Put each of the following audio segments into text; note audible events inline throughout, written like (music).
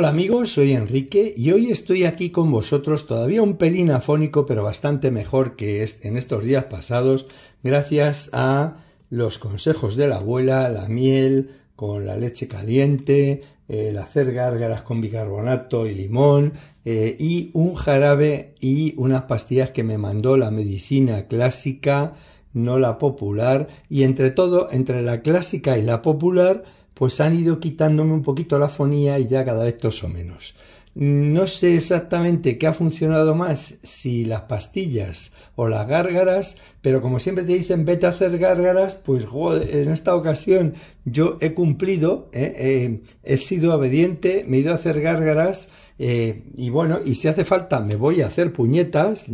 Hola amigos, soy Enrique y hoy estoy aquí con vosotros todavía un pelín afónico pero bastante mejor que en estos días pasados gracias a los consejos de la abuela, la miel con la leche caliente, el hacer gárgaras con bicarbonato y limón eh, y un jarabe y unas pastillas que me mandó la medicina clásica, no la popular y entre todo, entre la clásica y la popular pues han ido quitándome un poquito la fonía y ya cada vez toso menos. No sé exactamente qué ha funcionado más, si las pastillas o las gárgaras, pero como siempre te dicen, vete a hacer gárgaras, pues en esta ocasión yo he cumplido, eh, eh, he sido obediente, me he ido a hacer gárgaras eh, y bueno, y si hace falta me voy a hacer puñetas.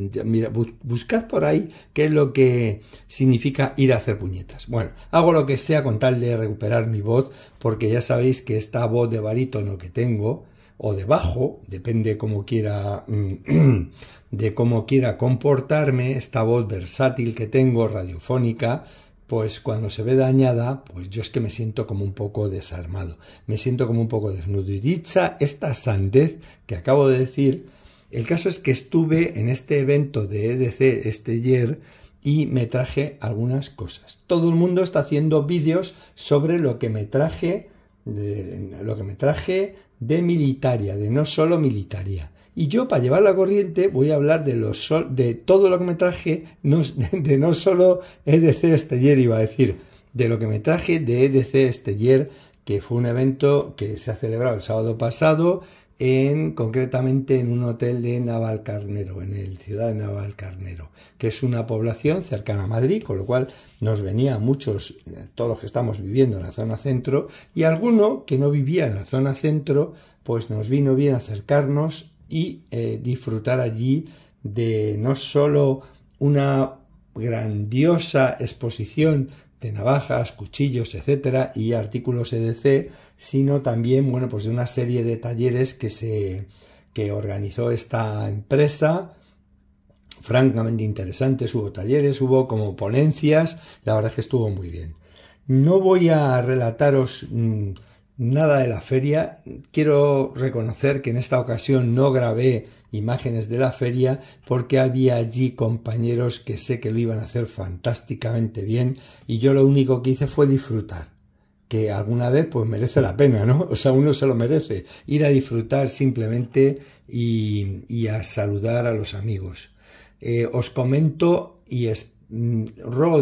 buscad por ahí qué es lo que significa ir a hacer puñetas. Bueno, hago lo que sea con tal de recuperar mi voz, porque ya sabéis que esta voz de barítono que tengo, o debajo, depende quiera, mm, (clears throat) de cómo quiera comportarme, esta voz versátil que tengo, radiofónica, pues cuando se ve dañada, pues yo es que me siento como un poco desarmado, me siento como un poco desnudo. Y dicha esta sandez que acabo de decir, el caso es que estuve en este evento de EDC este ayer y me traje algunas cosas. Todo el mundo está haciendo vídeos sobre lo que me traje de lo que me traje de militaria, de no solo militaria. Y yo, para llevar la corriente, voy a hablar de, los sol, de todo lo que me traje, no, (laughs) de, no solo EDC Esteller, iba a decir, de lo que me traje de EDC Esteller, que fue un evento que se ha celebrado el sábado pasado, en, concretamente en un hotel de Navalcarnero, en el ciudad de Navalcarnero, que es una población cercana a Madrid, con lo cual nos venía muchos, eh, todos los que estamos viviendo en la zona centro, y alguno que no vivía en la zona centro, pues nos vino bien acercarnos y eh, disfrutar allí de no sólo una grandiosa exposición de navajas, cuchillos, etcétera, y artículos EDC, sino también, bueno, pues de una serie de talleres que se que organizó esta empresa, francamente interesantes, hubo talleres, hubo como ponencias, la verdad es que estuvo muy bien. No voy a relataros mm, nada de la feria, quiero reconocer que en esta ocasión no grabé imágenes de la feria porque había allí compañeros que sé que lo iban a hacer fantásticamente bien y yo lo único que hice fue disfrutar que alguna vez pues merece la pena, ¿no? (laughs) O sea, uno se lo merece, ir a disfrutar simplemente y, a saludar a los amigos. Eh, os comento y es, mm,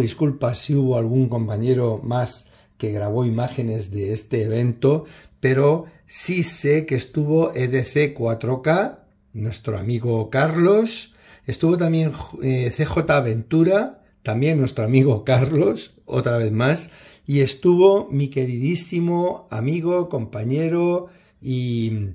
disculpas si hubo algún compañero más que grabó imágenes de este evento, pero sí sé que estuvo EDC 4K nuestro amigo Carlos, estuvo también eh, CJ Ventura, también nuestro amigo Carlos, otra vez más, y estuvo mi queridísimo amigo, compañero y,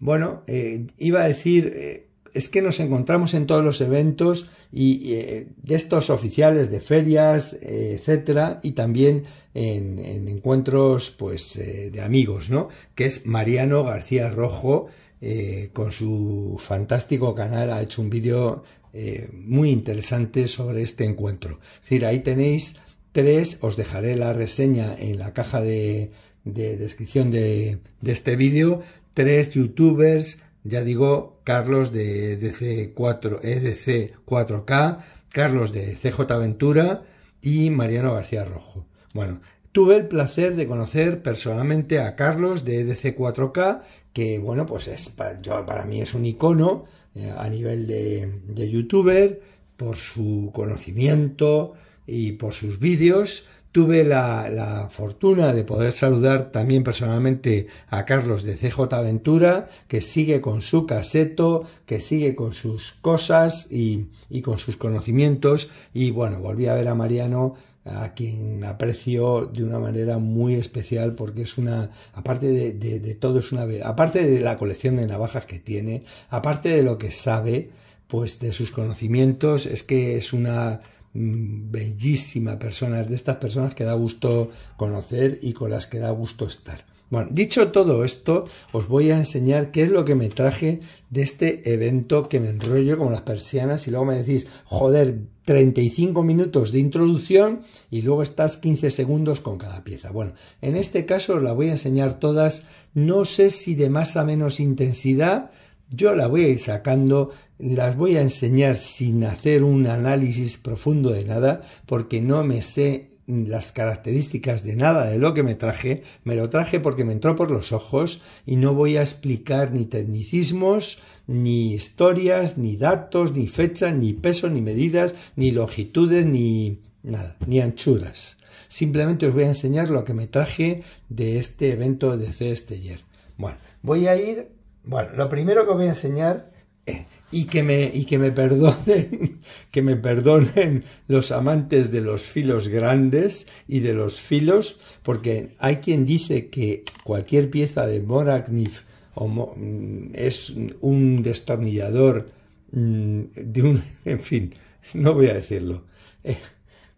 bueno, eh, iba a decir, eh, es que nos encontramos en todos los eventos y, de estos oficiales de ferias, etcétera, y también en, en encuentros, pues, de amigos, ¿no? Que es Mariano García Rojo, eh, con su fantástico canal ha hecho un vídeo eh, muy interesante sobre este encuentro. Es decir, ahí tenéis tres, os dejaré la reseña en la caja de, descripción de, este vídeo, tres youtubers, ya digo, Carlos de DC4, EDC 4K, Carlos de CJ Ventura y Mariano García Rojo. Bueno, tuve el placer de conocer personalmente a Carlos de EDC4K, que bueno, pues es, para, yo, para mí es un icono eh, a nivel de, youtuber por su conocimiento y por sus vídeos. Tuve la, fortuna de poder saludar también personalmente a Carlos de CJ Aventura, que sigue con su caseto, que sigue con sus cosas y, y con sus conocimientos. Y bueno, volví a ver a Mariano a quien aprecio de una manera muy especial porque es una, aparte de, todo, es una, aparte de la colección de navajas que tiene, aparte de lo que sabe, pues de sus conocimientos, es que es una mm, bellísima persona, es de estas personas que da gusto conocer y con las que da gusto estar. Bueno, dicho todo esto, os voy a enseñar qué es lo que me traje de este evento que me enrollo como las persianas y luego me decís, joder, 35 minutos de introducción y luego estás 15 segundos con cada pieza. Bueno, en este caso os la voy a enseñar todas, no sé si de más a menos intensidad, yo la voy a ir sacando, las voy a enseñar sin hacer un análisis profundo de nada, porque no me sé las características de nada de lo que me traje, me lo traje porque me entró por los ojos y no voy a explicar ni tecnicismos, ni historias, ni datos, ni fechas, ni peso, ni medidas, ni longitudes, ni nada, ni anchuras. Simplemente os voy a enseñar lo que me traje de este evento de este ayer Bueno, voy a ir, bueno, lo primero que voy a enseñar eh, y que me, y que me perdonen, (laughs) que me perdonen los amantes de los filos grandes y de los filos, porque hay quien dice que cualquier pieza de Mora knif mm, es un destornillador mm, de un, (laughs) en fin, no voy a decirlo. Eh,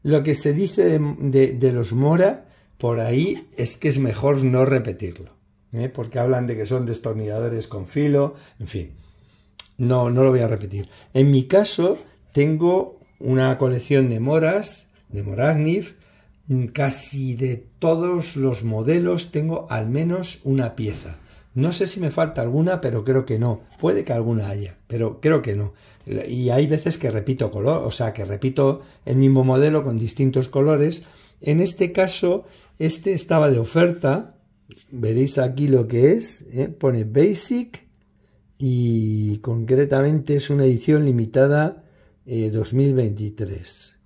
lo que se dice de, de, los Mora por ahí es que es mejor no repetirlo, ¿eh? porque hablan de que son destornilladores con filo, en fin. No, no lo voy a repetir. En mi caso, tengo una colección de moras, de moragnif, mm, casi de todos los modelos tengo al menos una pieza. No sé si me falta alguna, pero creo que no. Puede que alguna haya, pero creo que no. Y hay veces que repito color, o sea, que repito el mismo modelo con distintos colores. En este caso, este estaba de oferta. Veréis aquí lo que es. ¿eh? Pone Basic y concretamente es una edición limitada 2023. Eh,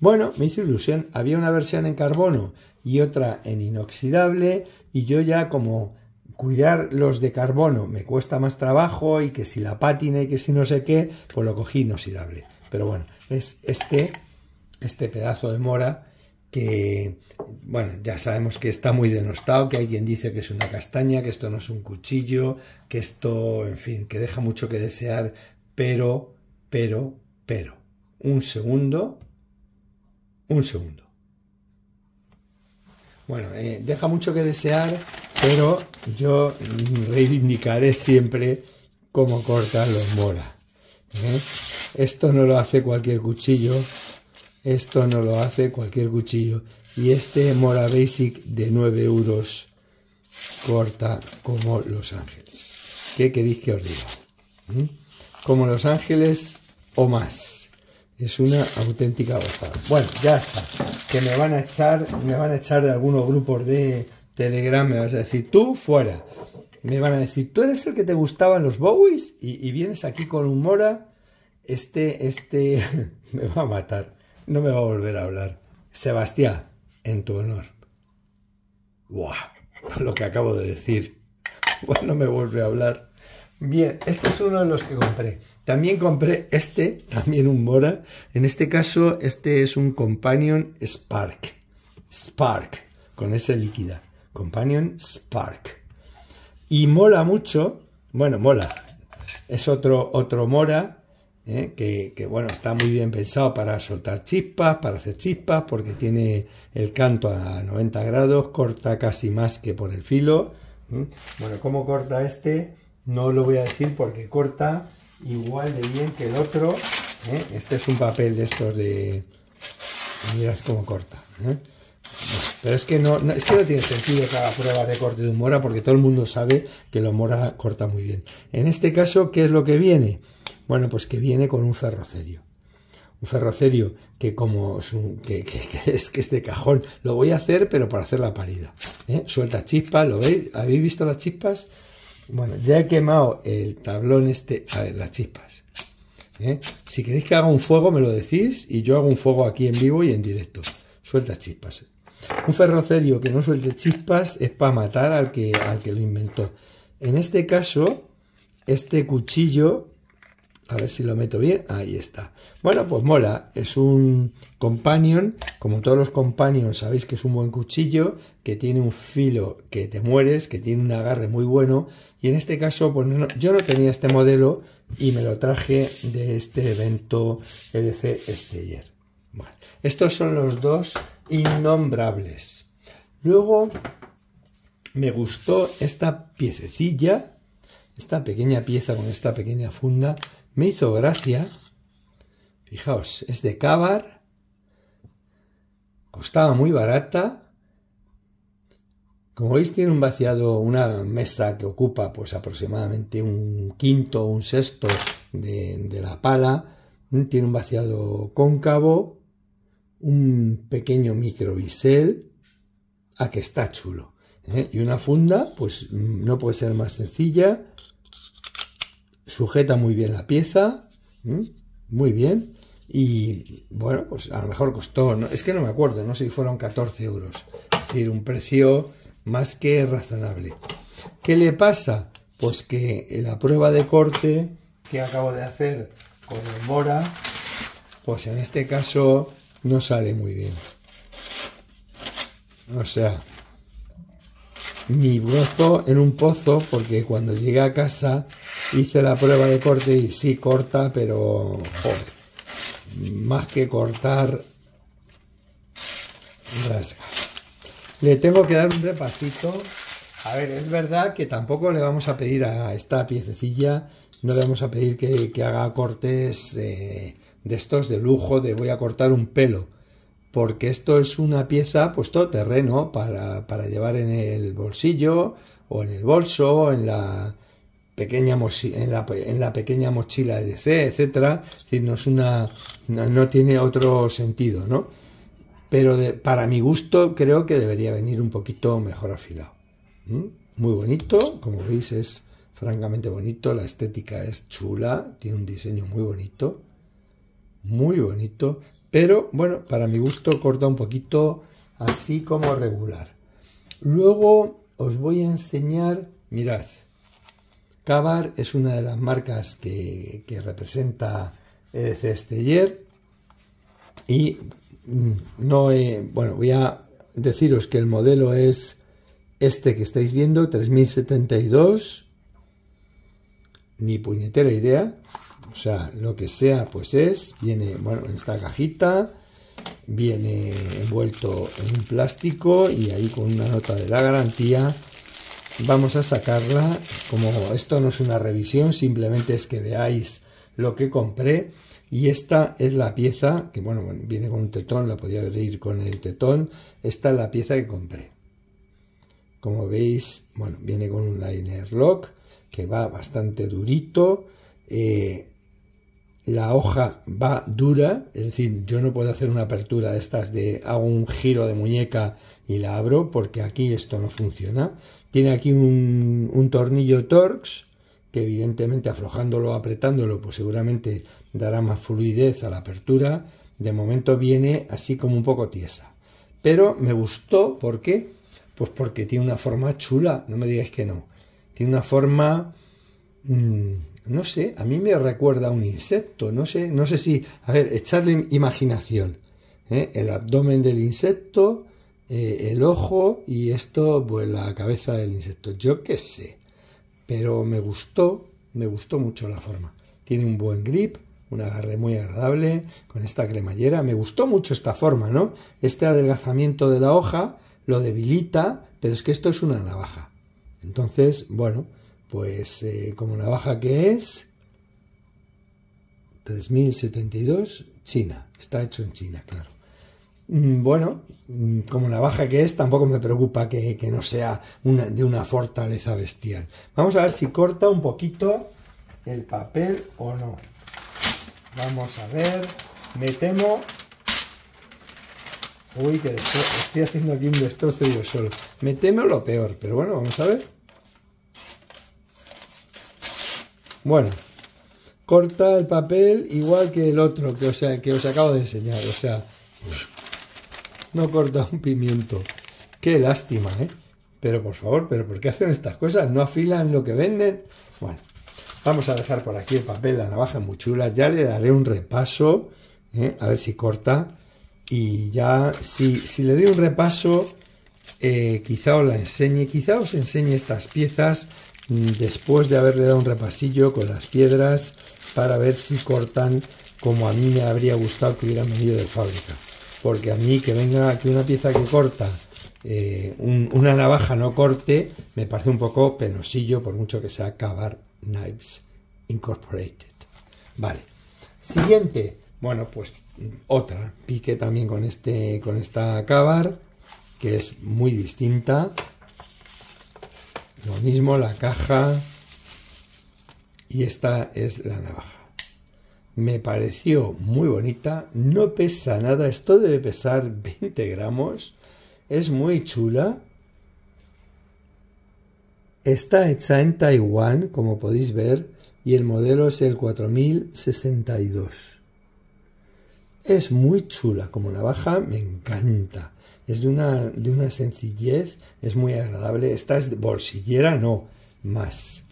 bueno, me hizo ilusión. Había una versión en carbono y otra en inoxidable y yo ya como cuidar los de carbono me cuesta más trabajo y que si la pátina y que si no sé qué, pues lo cogí inoxidable. Pero bueno, es este, este pedazo de mora que, bueno, ya sabemos que está muy denostado, que alguien dice que es una castaña, que esto no es un cuchillo, que esto, en fin, que deja mucho que desear, pero, pero, pero, un segundo, un segundo. Bueno, eh, deja mucho que desear, pero yo reivindicaré siempre cómo corta los mora. ¿eh? Esto no lo hace cualquier cuchillo, esto no lo hace cualquier cuchillo. Y este Mora Basic de 9 euros corta como Los Ángeles. ¿Qué queréis que os diga? ¿Mm? Como Los Ángeles o más. Es una auténtica gozada. Bueno, ya está. Que me van a echar, me van a echar de algunos grupos de Telegram, me vas a decir, tú fuera. Me van a decir, tú eres el que te gustaban los Bowies y, y vienes aquí con un Mora. Este, este (laughs) me va a matar no me va a volver a hablar. Sebastián, en tu honor. ¡Buah! Lo que acabo de decir. Bueno, me vuelve a hablar. Bien, este es uno de los que compré. También compré este, también un Mora. En este caso, este es un Companion Spark. Spark, con ese líquida. Companion Spark. Y mola mucho. Bueno, mola. Es otro, otro Mora ¿eh? que, bueno, está muy bien pensado para soltar chispas, para hacer chispas, porque tiene el canto a 90 grados, corta casi más que por el filo. ¿eh? Bueno, ¿cómo corta este? No lo voy a decir porque corta igual de bien que el otro. ¿eh? Este es un papel de estos de... Mirad cómo corta. Pero es que no, es que no tiene sentido cada prueba de corte de un mora porque todo el mundo sabe que lo mora corta muy bien. En este caso, ¿qué es lo que viene? Bueno, pues que viene con un ferrocerio. Un ferrocerio que como que, es que este cajón, lo voy a hacer pero para hacer la parida. ¿eh? Suelta chispas, ¿lo veis? ¿Habéis visto las chispas? Bueno, ya he quemado el tablón este, a ver, las chispas. ¿eh? Si queréis que haga un fuego me lo decís y yo hago un fuego aquí en vivo y en directo. Suelta chispas. Un ferrocerio que no suelte chispas es para matar al que, al que lo inventó. En este caso, este cuchillo a ver si lo meto bien. Ahí está. Bueno, pues mola. Es un companion. Como todos los companions, sabéis que es un buen cuchillo, que tiene un filo que te mueres, que tiene un agarre muy bueno. Y en este caso, pues yo no tenía este modelo y me lo traje de este evento EDC Steyer. estos son los dos innombrables. Luego me gustó esta piececilla, esta pequeña pieza con esta pequeña funda me hizo gracia, fijaos, es de Cabar, costaba muy barata, como veis tiene un vaciado, una mesa que ocupa pues aproximadamente un quinto o un sexto de, la pala, mm, tiene un vaciado cóncavo, un pequeño micro bisel, a ah, que está chulo. ¿eh? Y una funda, pues mm, no puede ser más sencilla, sujeta muy bien la pieza, muy bien, y bueno, pues a lo mejor costó, no, es que no me acuerdo, no sé si fueron 14 euros, es decir, un precio más que razonable. ¿Qué le pasa? Pues que la prueba de corte que acabo de hacer con el Mora, pues en este caso no sale muy bien. O sea, mi brozo en un pozo porque cuando llegué a casa Hice la prueba de corte y sí corta, pero joder, más que cortar, rasga. Le tengo que dar un repasito. A ver, es verdad que tampoco le vamos a pedir a esta piececilla, no le vamos a pedir que, haga cortes eh, de estos de lujo, de voy a cortar un pelo porque esto es una pieza pues terreno para, para llevar en el bolsillo o en el bolso, o en la, pequeña mochila, en, la, pequeña mochila EDC, etcétera, es no es una no, tiene otro sentido, ¿no? Pero para mi gusto creo que debería venir un poquito mejor afilado. Muy bonito, como veis es francamente bonito, la estética es chula, tiene un diseño muy bonito, muy bonito, pero bueno, para mi gusto corta un poquito así como regular. Luego os voy a enseñar, mirad, es una de las marcas que, que representa eh, Cesteller y mm, no eh, bueno, voy a deciros que el modelo es este que estáis viendo, 3072, ni puñetera idea, o sea, lo que sea pues es, viene, bueno, en esta cajita, viene envuelto en plástico y ahí con una nota de la garantía vamos a sacarla, como esto no es una revisión, simplemente es que veáis lo que compré. Y esta es la pieza, que bueno, viene con un tetón, la podía abrir con el tetón. Esta es la pieza que compré. Como veis, bueno, viene con un liner lock que va bastante durito. Eh, la hoja va dura, es decir, yo no puedo hacer una apertura de estas de hago un giro de muñeca y la abro porque aquí esto no funciona. Tiene aquí un, tornillo Torx, que evidentemente aflojándolo apretándolo, pues seguramente dará más fluidez a la apertura. De momento viene así como un poco tiesa. Pero me gustó, ¿por qué? Pues porque tiene una forma chula, no me digáis que no. Tiene una forma, mm, no sé, a mí me recuerda a un insecto, no sé, no sé si, a ver, echarle imaginación. ¿eh? El abdomen del insecto, eh, el ojo y esto, pues la cabeza del insecto. Yo qué sé, pero me gustó, me gustó mucho la forma. Tiene un buen grip, un agarre muy agradable con esta cremallera. Me gustó mucho esta forma, ¿no? Este adelgazamiento de la hoja lo debilita, pero es que esto es una navaja. Entonces, bueno, pues eh, como navaja que es, 3072, China. Está hecho en China, claro. Mm, bueno, mm, como la baja que es, tampoco me preocupa que, no sea de una fortaleza bestial. Vamos a ver si corta un poquito el papel o no. Vamos a ver. Me temo... Uy, que estoy, haciendo aquí un destrozo yo solo. Me temo lo peor, pero bueno, vamos a ver. Bueno, corta el papel igual que el otro que os, que os acabo de enseñar. O sea, no corta un pimiento. Qué lástima, ¿eh? Pero por favor, ¿pero por qué hacen estas cosas? ¿No afilan lo que venden? Bueno, vamos a dejar por aquí el papel, la navaja muy chula. Ya le daré un repaso, ¿eh? a ver si corta. Y ya, si, si le doy un repaso, eh, quizá os la enseñe, quizá os enseñe estas piezas mm, después de haberle dado un repasillo con las piedras para ver si cortan como a mí me habría gustado que hubieran venido de fábrica porque a mí que venga aquí una pieza que corta, eh, una navaja no corte, me parece un poco penosillo, por mucho que sea Cavar Knives Incorporated. Vale. Siguiente. Bueno, pues mm, otra. Pique también con, este, con esta Cavar, que es muy distinta. Lo mismo, la caja. Y esta es la navaja me pareció muy bonita, no pesa nada, esto debe pesar 20 (laughs) gramos, es muy chula, está hecha en Taiwán, como podéis ver, y el modelo es el 4062. Es muy chula como navaja, me encanta. Es de una, de una sencillez, es muy agradable. Esta es bolsillera, no, más.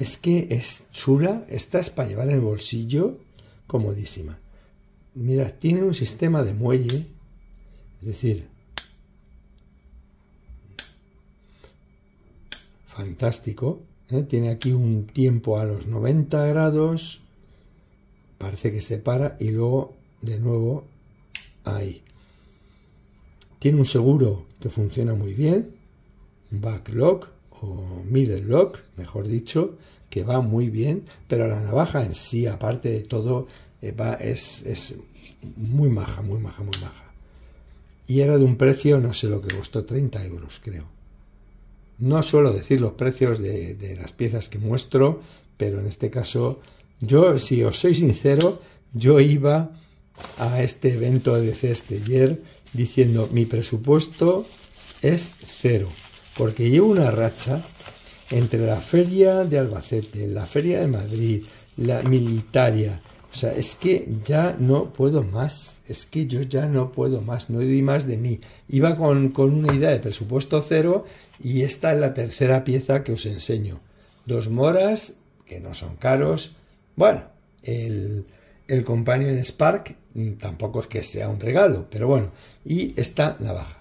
Es que es chula, esta es para llevar en el bolsillo comodísima. Mira, tiene un sistema de muelle, es decir, fantástico. ¿eh? Tiene aquí un tiempo a los 90 grados, parece que se para y luego de nuevo ahí. Tiene un seguro que funciona muy bien, un backlog, o middle lock, mejor dicho, que va muy bien, pero la navaja en sí, aparte de todo, eh, va, es, muy maja, muy maja, muy maja. Y era de un precio, no sé lo que costó, 30 euros, creo. No suelo decir los precios de, de las piezas que muestro, pero en este caso, yo, si os soy sincero, yo iba a este evento de ayer diciendo mi presupuesto es cero porque llevo una racha entre la feria de Albacete, la feria de Madrid, la militaria. O sea, es que ya no puedo más, es que yo ya no puedo más, no doy más de mí. Iba con, una idea de presupuesto cero y esta es la tercera pieza que os enseño. Dos moras, que no son caros. Bueno, el, el Companion Spark mm, tampoco es que sea un regalo, pero bueno. Y la baja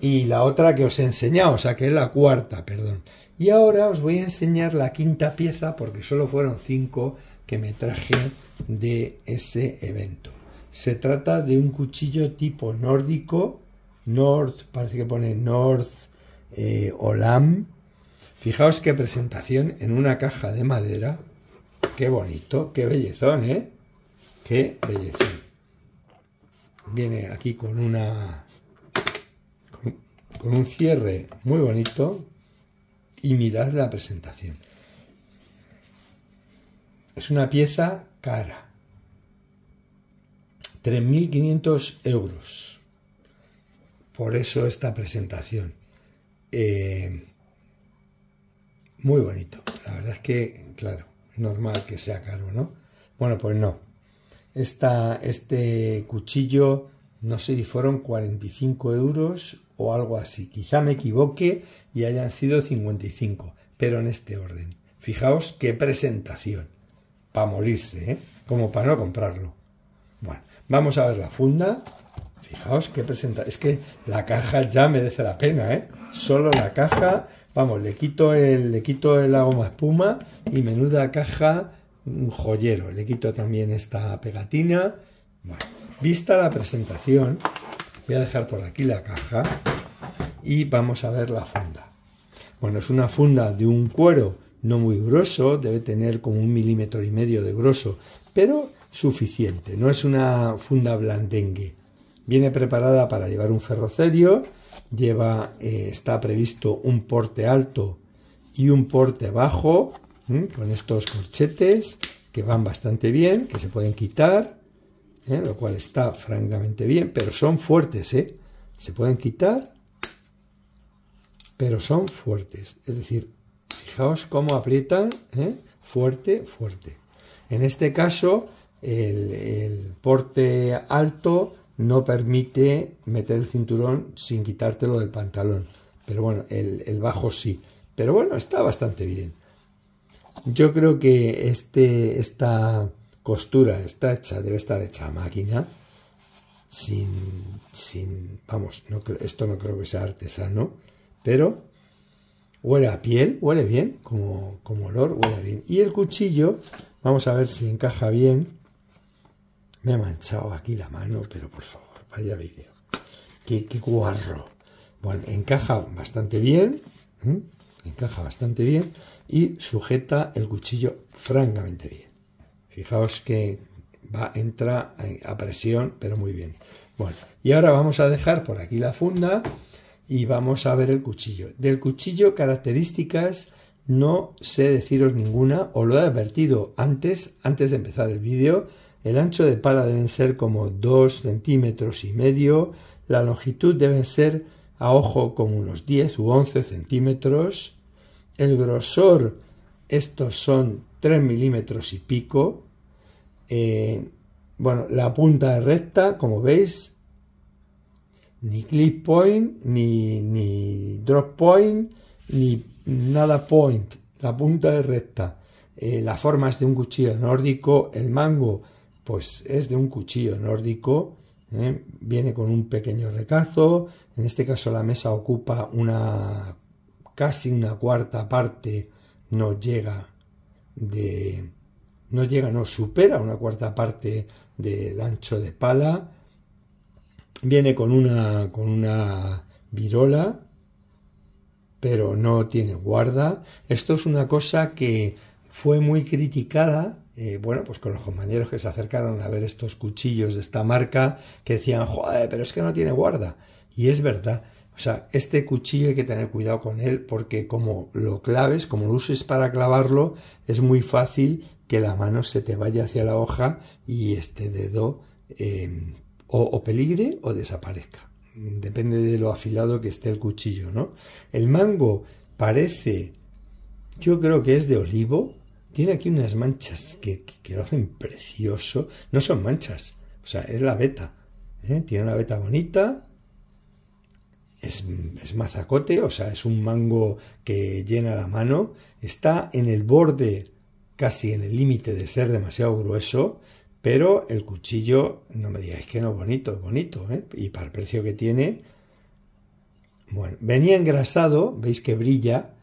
y la otra que os he enseñado, o sea que es la cuarta, perdón. Y ahora os voy a enseñar la quinta pieza porque solo fueron cinco que me traje de ese evento. Se trata de un cuchillo tipo nórdico, North, parece que pone North eh, Olam. Fijaos qué presentación en una caja de madera. Qué bonito, qué bellezón, ¿eh? Qué bellezón. Viene aquí con una un cierre muy bonito y mirad la presentación. Es una pieza cara. 3.500 euros. Por eso esta presentación. Eh, muy bonito. La verdad es que, claro, normal que sea caro, ¿no? Bueno, pues no. Esta, este cuchillo, no sé si fueron 45 euros o algo así. Quizá me equivoque y hayan sido 55, pero en este orden. Fijaos qué presentación. Para morirse, ¿eh? Como para no comprarlo. Bueno, vamos a ver la funda. Fijaos qué presenta. Es que la caja ya merece la pena, ¿eh? Solo la caja. Vamos, le quito el, le quito el goma espuma y menuda caja, un joyero. Le quito también esta pegatina. Bueno, vista la presentación, Voy a dejar por aquí la caja y vamos a ver la funda. Bueno, es una funda de un cuero no muy grueso, debe tener como un milímetro y medio de grueso, pero suficiente, no es una funda blandengue. Viene preparada para llevar un ferrocerio, lleva, eh, está previsto un porte alto y un porte bajo, con estos corchetes que van bastante bien, que se pueden quitar, ¿eh? lo cual está francamente bien, pero son fuertes, ¿eh? Se pueden quitar, pero son fuertes. Es decir, fijaos cómo aprietan, ¿eh? fuerte, fuerte. En este caso, el, porte alto no permite meter el cinturón sin quitártelo del pantalón. Pero bueno, el, el, bajo sí. Pero bueno, está bastante bien. Yo creo que este, esta, costura está hecha, debe estar hecha a máquina, sin, vamos, no esto no creo que sea artesano, pero huele a piel, huele bien, como, olor, huele bien. Y el cuchillo, vamos a ver si encaja bien. Me ha manchado aquí la mano, pero por favor, vaya vídeo. Qué, qué guarro. Bueno, encaja bastante bien, encaja bastante bien y sujeta el cuchillo francamente bien. Fijaos que va, entra eh, a presión, pero muy bien. Bueno, y ahora vamos a dejar por aquí la funda y vamos a ver el cuchillo. Del cuchillo características no sé deciros ninguna, os lo he advertido antes, antes de empezar el vídeo. El ancho de pala deben ser como 2 centímetros y medio, la longitud deben ser a ojo como unos 10 u 11 centímetros, el grosor estos son 3 milímetros y pico, eh, bueno, la punta es recta, como veis, ni clip point, ni, drop point, ni nada point, la punta es recta. Eh, la forma es de un cuchillo nórdico, el mango pues es de un cuchillo nórdico, eh. viene con un pequeño recazo, en este caso la mesa ocupa una casi una cuarta parte, no llega de, no llega, no supera una cuarta parte del ancho de pala. Viene con una, con una virola, pero no tiene guarda. Esto es una cosa que fue muy criticada, eh, bueno, pues con los compañeros que se acercaron a ver estos cuchillos de esta marca, que decían, joder, pero es que no tiene guarda. Y es verdad. O sea, este cuchillo hay que tener cuidado con él porque como lo claves, como lo uses para clavarlo, es muy fácil que la mano se te vaya hacia la hoja y este dedo em, o, peligre o desaparezca. Depende de lo afilado que esté el cuchillo, ¿no? El mango parece, yo creo que es de olivo, tiene aquí unas manchas que, lo hacen precioso. No son manchas, o sea, es la beta. ¿eh? Tiene una veta bonita. Es, es, mazacote, o sea, es un mango que llena la mano. Está en el borde casi en el límite de ser demasiado grueso, pero el cuchillo, no me digáis que no bonito, bonito, ¿eh? y para el precio que tiene, bueno, venía engrasado, veis que brilla,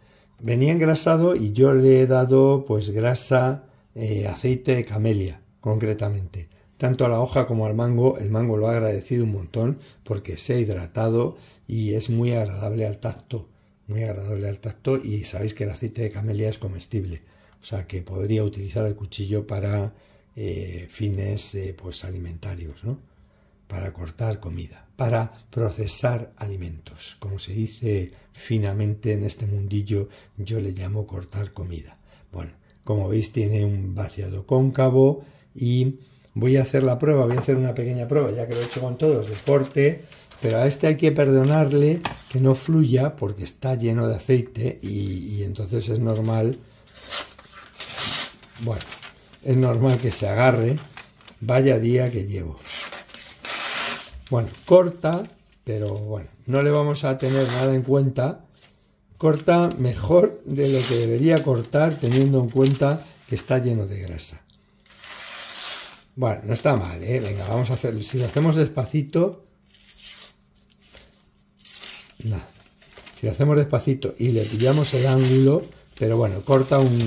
venía engrasado y yo le he dado pues grasa, eh, aceite de camelia, concretamente. Tanto a la hoja como al mango, el mango lo ha agradecido un montón porque se ha hidratado y es muy agradable al tacto, muy agradable al tacto y sabéis que el aceite de camelia es comestible o sea que podría utilizar el cuchillo para eh, fines eh, pues alimentarios, ¿no? para cortar comida, para procesar alimentos. Como se dice finamente en este mundillo, yo le llamo cortar comida. Bueno, como veis tiene un vaciado cóncavo y voy a hacer la prueba, voy a hacer una pequeña prueba, ya que lo he hecho con todos, de corte, pero a este hay que perdonarle que no fluya porque está lleno de aceite y entonces es normal bueno, es normal que se agarre. Vaya día que llevo. Bueno, corta, pero bueno, no le vamos a tener nada en cuenta. Corta mejor de lo que debería cortar teniendo en cuenta que está lleno de grasa. Bueno, no está mal, ¿eh? Venga, vamos a hacerlo. Si lo hacemos despacito... Nada. Si lo hacemos despacito y le pillamos el ángulo, pero bueno, corta un,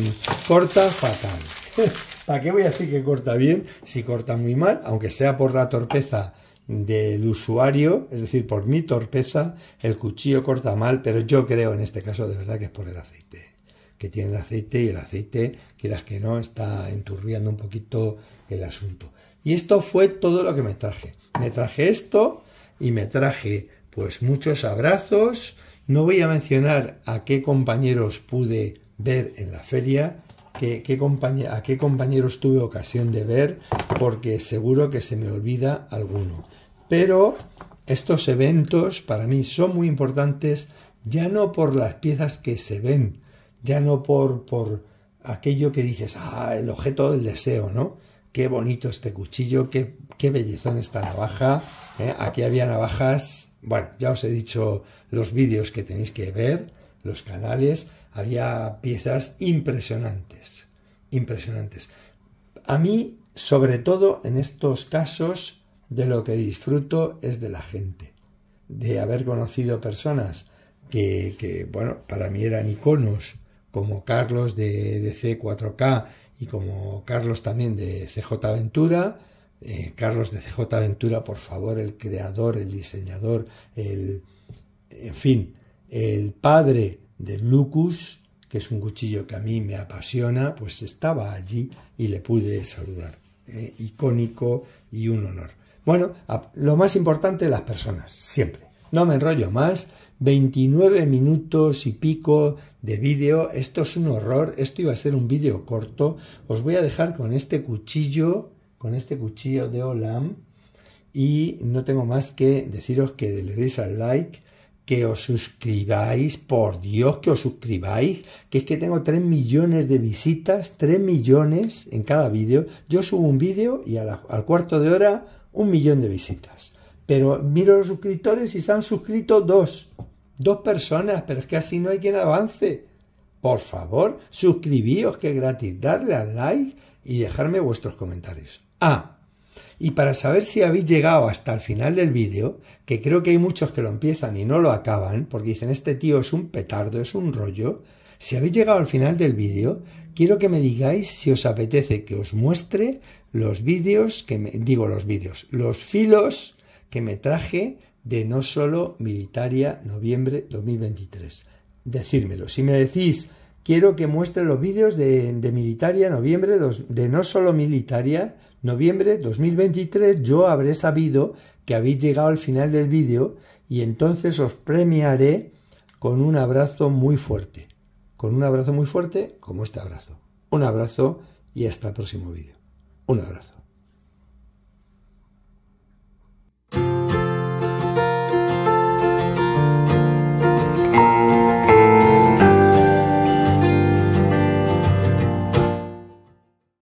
corta fatal. (laughs) ¿Para qué voy a decir que corta bien si corta muy mal? Aunque sea por la torpeza del usuario, es decir, por mi torpeza, el cuchillo corta mal, pero yo creo en este caso de verdad que es por el aceite que tiene el aceite y el aceite, quieras que no, está enturbiando un poquito el asunto. Y esto fue todo lo que me traje. Me traje esto y me traje pues muchos abrazos. No voy a mencionar a qué compañeros pude ver en la feria, qué, a qué compañeros tuve ocasión de ver, porque seguro que se me olvida alguno. Pero estos eventos para mí son muy importantes, ya no por las piezas que se ven, ya no por, por aquello que dices, ah, el objeto del deseo, ¿no? Qué bonito este cuchillo, qué, qué bellezón esta navaja. ¿eh? Aquí había navajas, bueno, ya os he dicho los vídeos que tenéis que ver, los canales, había piezas impresionantes, impresionantes. A mí, sobre todo en estos casos, de lo que disfruto es de la gente, de haber conocido personas que, bueno, para mí eran iconos, como Carlos de, C4K y como Carlos también de CJ Aventura. Eh, Carlos de CJ Aventura, por favor, el creador, el diseñador, el, en fin, el padre de Lucus, que es un cuchillo que a mí me apasiona, pues estaba allí y le pude saludar. Eh, icónico y un honor. Bueno, lo más importante, las personas, siempre. No me enrollo más. 29 minutos y pico de vídeo. Esto es un horror. Esto iba a ser un vídeo corto. Os voy a dejar con este cuchillo, con este cuchillo de Olam. Y no tengo más que deciros que le deis al like que os suscribáis, por Dios, que os suscribáis, que es que tengo 3 millones de visitas, 3 millones en cada vídeo. Yo subo un vídeo y al cuarto de hora un millón de visitas. Pero miro los suscriptores y se han suscrito dos. Dos personas, pero es que así no hay quien avance. Por favor, suscribíos, que es gratis, darle al like y dejarme vuestros comentarios. Ah, y para saber si habéis llegado hasta el final del vídeo, que creo que hay muchos que lo empiezan y no lo acaban, porque dicen este tío es un petardo, es un rollo, si habéis llegado al final del vídeo, quiero que me digáis si os apetece que os muestre los vídeos, que me, digo los vídeos, los filos que me traje de no solo Militaria noviembre 2023. Decírmelo. Si me decís, quiero que muestre los vídeos de, Militaria noviembre, de no solo Militaria noviembre 2023 yo habré sabido que habéis llegado al final del vídeo y entonces os premiaré con un abrazo muy fuerte. Con un abrazo muy fuerte como este abrazo. Un abrazo y hasta el próximo vídeo. Un abrazo.